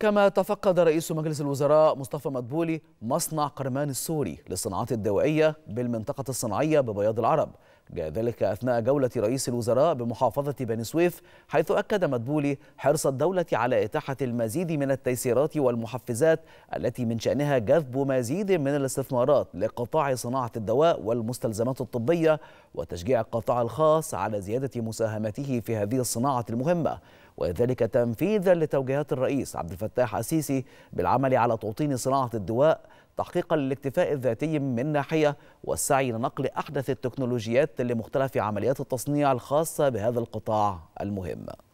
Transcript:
كما تفقد رئيس مجلس الوزراء مصطفى مدبولي مصنع قرمان السوري للصناعات الدوائية بالمنطقة الصناعية ببياض العرب جاء ذلك أثناء جولة رئيس الوزراء بمحافظة بني سويف حيث أكد مدبولي حرص الدولة على إتاحة المزيد من التيسيرات والمحفزات التي من شأنها جذب مزيد من الاستثمارات لقطاع صناعة الدواء والمستلزمات الطبية وتشجيع القطاع الخاص على زيادة مساهمته في هذه الصناعة المهمة وذلك تنفيذا لتوجيهات الرئيس عبد الفتاح السيسي بالعمل على توطين صناعة الدواء تحقيقا للاكتفاء الذاتي من ناحية والسعي لنقل أحدث التكنولوجيات لمختلف عمليات التصنيع الخاصة بهذا القطاع المهم